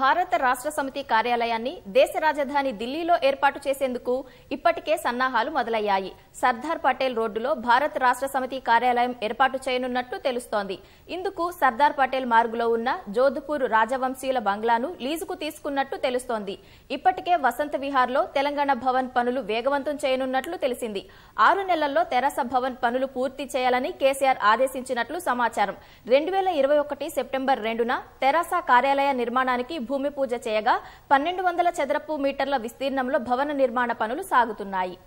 భారత రాష్ట్ర సమితి కార్యాలయాన్ని దేశ రాజధాని ఢిల్లీలో ఏర్పాటు చేసేందుకు ఇప్పటికే సన్నాహాలు మొదలయ్యాయి సర్దార్ పటేల్ రోడ్డులో భారత రాష్ట్ర సమితి కార్యాలయం ఏర్పాటు చేయనున్నట్లు తెలుస్తోంది ఇందుకు సర్దార్ పటేల్ మార్గులో ఉన్న జోధ్పూర్ రాజవంశీయుల బంగ్లాను లీజుకు తీసుకున్నట్టు తెలుస్తోంది ఇప్పటికే వసంత విహార్లో తెలంగాణ భవన్ పనులు వేగవంతం చేయనున్నట్లు తెలిసింది ఆరు నెలల్లో తెరాస భవన్ పనులు పూర్తి చేయాలని కేసీఆర్ ఆదేశించినట్లు సమాచారం రెండు సెప్టెంబర్ రెండున తెరాస కార్యాలయ నిర్మాణానికి నిర్మాణానికి భూమి పూజ చేయగా పన్నెండు వందల చదరపు మీటర్ల విస్తీర్ణంలో భవన నిర్మాణ పనులు సాగుతున్నాయి